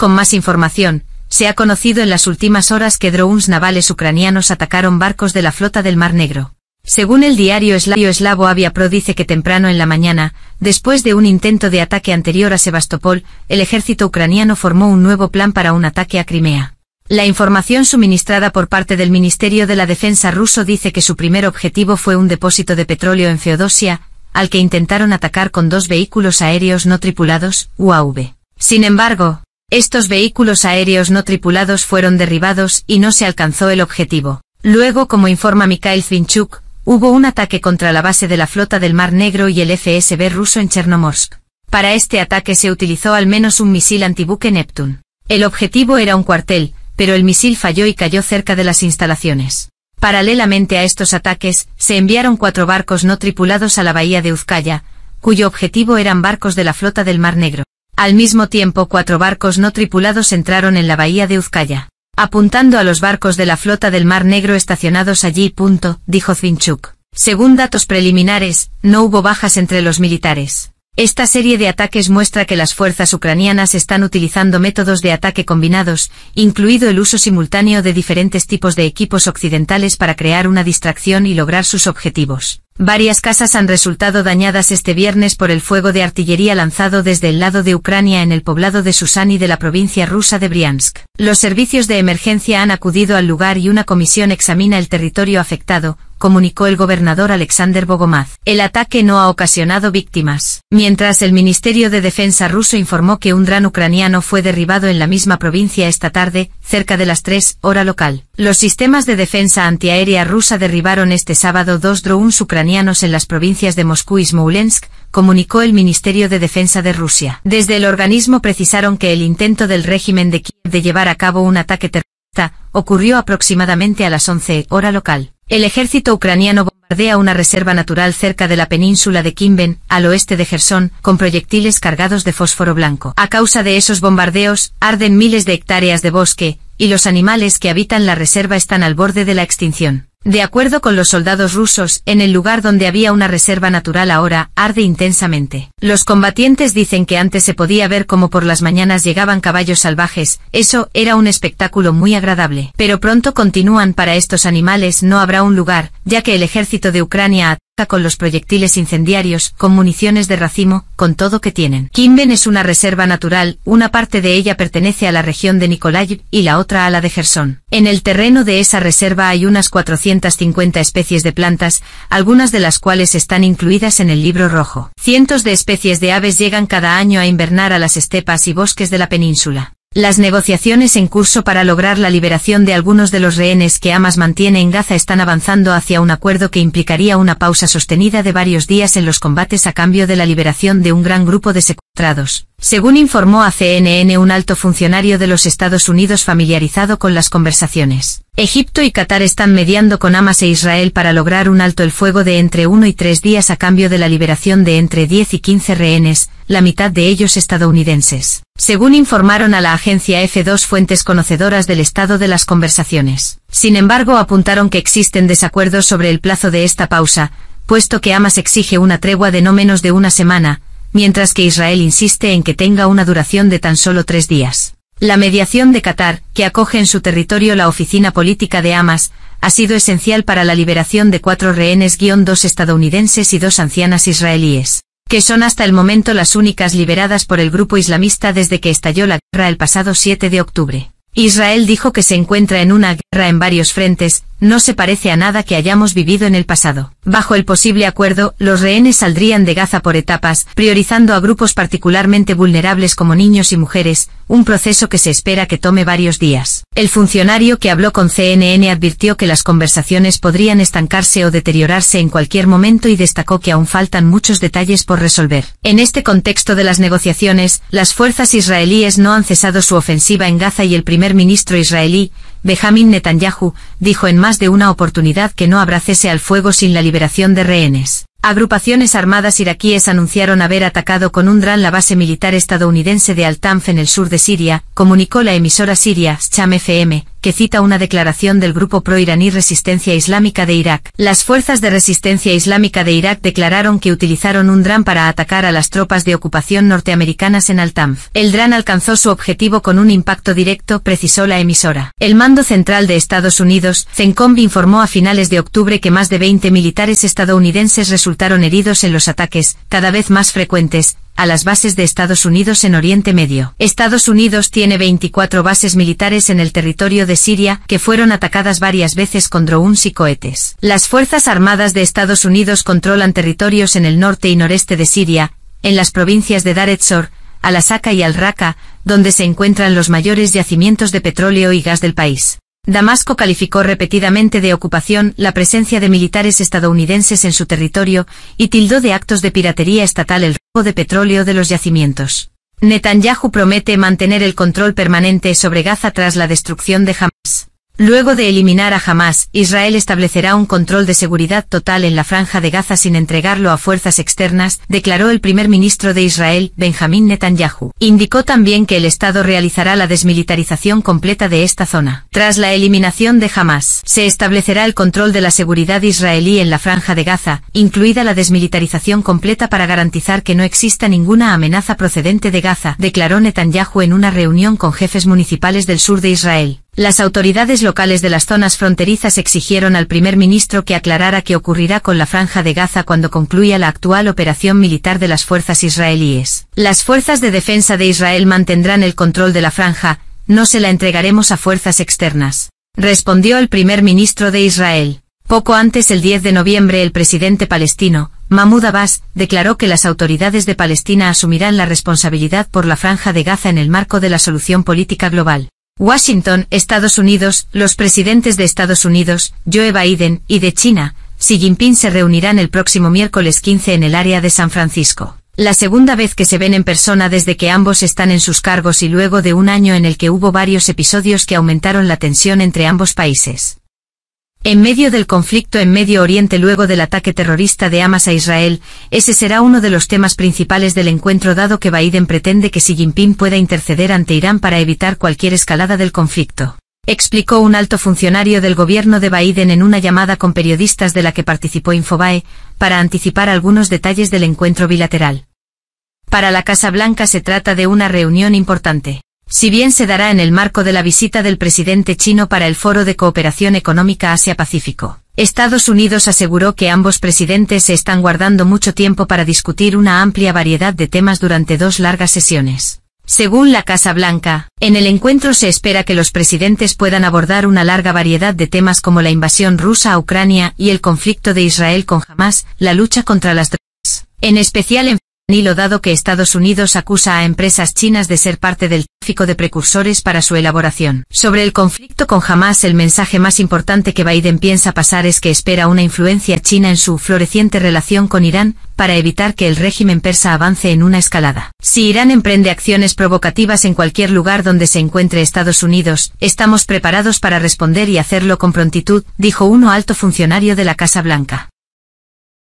con más información, se ha conocido en las últimas horas que drones navales ucranianos atacaron barcos de la flota del Mar Negro. Según el diario eslavo Avia Pro dice que temprano en la mañana, después de un intento de ataque anterior a Sebastopol, el ejército ucraniano formó un nuevo plan para un ataque a Crimea. La información suministrada por parte del Ministerio de la Defensa ruso dice que su primer objetivo fue un depósito de petróleo en Feodosia, al que intentaron atacar con dos vehículos aéreos no tripulados, UAV. Sin embargo, estos vehículos aéreos no tripulados fueron derribados y no se alcanzó el objetivo. Luego, como informa Mikhail Finchuk, hubo un ataque contra la base de la flota del Mar Negro y el FSB ruso en Chernomorsk. Para este ataque se utilizó al menos un misil antibuque Neptune. El objetivo era un cuartel, pero el misil falló y cayó cerca de las instalaciones. Paralelamente a estos ataques, se enviaron cuatro barcos no tripulados a la bahía de Uzcaya, cuyo objetivo eran barcos de la flota del Mar Negro. Al mismo tiempo cuatro barcos no tripulados entraron en la bahía de Uzcaya. Apuntando a los barcos de la flota del Mar Negro estacionados allí. Punto, dijo Zinchuk. Según datos preliminares, no hubo bajas entre los militares. Esta serie de ataques muestra que las fuerzas ucranianas están utilizando métodos de ataque combinados, incluido el uso simultáneo de diferentes tipos de equipos occidentales para crear una distracción y lograr sus objetivos. Varias casas han resultado dañadas este viernes por el fuego de artillería lanzado desde el lado de Ucrania en el poblado de Susani de la provincia rusa de Briansk. Los servicios de emergencia han acudido al lugar y una comisión examina el territorio afectado, comunicó el gobernador Alexander Bogomaz. El ataque no ha ocasionado víctimas. Mientras el Ministerio de Defensa ruso informó que un dron ucraniano fue derribado en la misma provincia esta tarde, cerca de las 3 hora local. Los sistemas de defensa antiaérea rusa derribaron este sábado dos drones ucranianos en las provincias de Moscú y Smolensk, comunicó el Ministerio de Defensa de Rusia. Desde el organismo precisaron que el intento del régimen de Kiev de llevar a cabo un ataque terrorista ocurrió aproximadamente a las 11 hora local. El ejército ucraniano bombardea una reserva natural cerca de la península de Kimben, al oeste de Gerson, con proyectiles cargados de fósforo blanco. A causa de esos bombardeos, arden miles de hectáreas de bosque, y los animales que habitan la reserva están al borde de la extinción. De acuerdo con los soldados rusos, en el lugar donde había una reserva natural ahora, arde intensamente. Los combatientes dicen que antes se podía ver como por las mañanas llegaban caballos salvajes, eso era un espectáculo muy agradable. Pero pronto continúan para estos animales no habrá un lugar, ya que el ejército de Ucrania con los proyectiles incendiarios, con municiones de racimo, con todo que tienen. Kimben es una reserva natural, una parte de ella pertenece a la región de Nikolaev y la otra a la de Gerson. En el terreno de esa reserva hay unas 450 especies de plantas, algunas de las cuales están incluidas en el libro rojo. Cientos de especies de aves llegan cada año a invernar a las estepas y bosques de la península. Las negociaciones en curso para lograr la liberación de algunos de los rehenes que Amas mantiene en Gaza están avanzando hacia un acuerdo que implicaría una pausa sostenida de varios días en los combates a cambio de la liberación de un gran grupo de secuestrados. Según informó a CNN un alto funcionario de los Estados Unidos familiarizado con las conversaciones, Egipto y Qatar están mediando con Hamas e Israel para lograr un alto el fuego de entre uno y tres días a cambio de la liberación de entre 10 y 15 rehenes, la mitad de ellos estadounidenses. Según informaron a la agencia F2 fuentes conocedoras del estado de las conversaciones. Sin embargo, apuntaron que existen desacuerdos sobre el plazo de esta pausa, puesto que Hamas exige una tregua de no menos de una semana, mientras que Israel insiste en que tenga una duración de tan solo tres días. La mediación de Qatar, que acoge en su territorio la oficina política de Hamas, ha sido esencial para la liberación de cuatro rehenes-dos estadounidenses y dos ancianas israelíes, que son hasta el momento las únicas liberadas por el grupo islamista desde que estalló la guerra el pasado 7 de octubre. Israel dijo que se encuentra en una guerra en varios frentes, no se parece a nada que hayamos vivido en el pasado. Bajo el posible acuerdo, los rehenes saldrían de Gaza por etapas, priorizando a grupos particularmente vulnerables como niños y mujeres, un proceso que se espera que tome varios días. El funcionario que habló con CNN advirtió que las conversaciones podrían estancarse o deteriorarse en cualquier momento y destacó que aún faltan muchos detalles por resolver. En este contexto de las negociaciones, las fuerzas israelíes no han cesado su ofensiva en Gaza y el primer ministro israelí, Benjamin Netanyahu, dijo en más de una oportunidad que no abracese al fuego sin la liberación de rehenes. Agrupaciones armadas iraquíes anunciaron haber atacado con un dron la base militar estadounidense de Al-Tanf en el sur de Siria, comunicó la emisora siria Sham FM, que cita una declaración del grupo pro-iraní Resistencia Islámica de Irak. Las fuerzas de resistencia islámica de Irak declararon que utilizaron un dron para atacar a las tropas de ocupación norteamericanas en Al-Tanf. El dron alcanzó su objetivo con un impacto directo, precisó la emisora. El mando central de Estados Unidos, CENCOM, informó a finales de octubre que más de 20 militares estadounidenses resultaron heridos en los ataques, cada vez más frecuentes, a las bases de Estados Unidos en Oriente Medio. Estados Unidos tiene 24 bases militares en el territorio de Siria que fueron atacadas varias veces con drones y cohetes. Las Fuerzas Armadas de Estados Unidos controlan territorios en el norte y noreste de Siria, en las provincias de Dar Al-Asaka y Al-Raqqa, donde se encuentran los mayores yacimientos de petróleo y gas del país. Damasco calificó repetidamente de ocupación la presencia de militares estadounidenses en su territorio y tildó de actos de piratería estatal el robo de petróleo de los yacimientos. Netanyahu promete mantener el control permanente sobre Gaza tras la destrucción de Hamas. Luego de eliminar a Hamas, Israel establecerá un control de seguridad total en la franja de Gaza sin entregarlo a fuerzas externas, declaró el primer ministro de Israel, Benjamín Netanyahu. Indicó también que el Estado realizará la desmilitarización completa de esta zona. Tras la eliminación de Hamas, se establecerá el control de la seguridad israelí en la franja de Gaza, incluida la desmilitarización completa para garantizar que no exista ninguna amenaza procedente de Gaza, declaró Netanyahu en una reunión con jefes municipales del sur de Israel. Las autoridades locales de las zonas fronterizas exigieron al primer ministro que aclarara qué ocurrirá con la franja de Gaza cuando concluya la actual operación militar de las fuerzas israelíes. Las fuerzas de defensa de Israel mantendrán el control de la franja, no se la entregaremos a fuerzas externas. Respondió el primer ministro de Israel. Poco antes el 10 de noviembre el presidente palestino, Mahmoud Abbas, declaró que las autoridades de Palestina asumirán la responsabilidad por la franja de Gaza en el marco de la solución política global. Washington, Estados Unidos, los presidentes de Estados Unidos, Joe Biden, y de China, Xi Jinping se reunirán el próximo miércoles 15 en el área de San Francisco. La segunda vez que se ven en persona desde que ambos están en sus cargos y luego de un año en el que hubo varios episodios que aumentaron la tensión entre ambos países. En medio del conflicto en Medio Oriente luego del ataque terrorista de Hamas a Israel, ese será uno de los temas principales del encuentro dado que Biden pretende que Xi Jinping pueda interceder ante Irán para evitar cualquier escalada del conflicto. Explicó un alto funcionario del gobierno de Biden en una llamada con periodistas de la que participó Infobae, para anticipar algunos detalles del encuentro bilateral. Para la Casa Blanca se trata de una reunión importante si bien se dará en el marco de la visita del presidente chino para el Foro de Cooperación Económica Asia-Pacífico. Estados Unidos aseguró que ambos presidentes se están guardando mucho tiempo para discutir una amplia variedad de temas durante dos largas sesiones. Según la Casa Blanca, en el encuentro se espera que los presidentes puedan abordar una larga variedad de temas como la invasión rusa a Ucrania y el conflicto de Israel con Hamas, la lucha contra las drogas. En especial en Nilo dado que Estados Unidos acusa a empresas chinas de ser parte del tráfico de precursores para su elaboración. Sobre el conflicto con Hamas el mensaje más importante que Biden piensa pasar es que espera una influencia china en su floreciente relación con Irán, para evitar que el régimen persa avance en una escalada. Si Irán emprende acciones provocativas en cualquier lugar donde se encuentre Estados Unidos, estamos preparados para responder y hacerlo con prontitud, dijo uno alto funcionario de la Casa Blanca.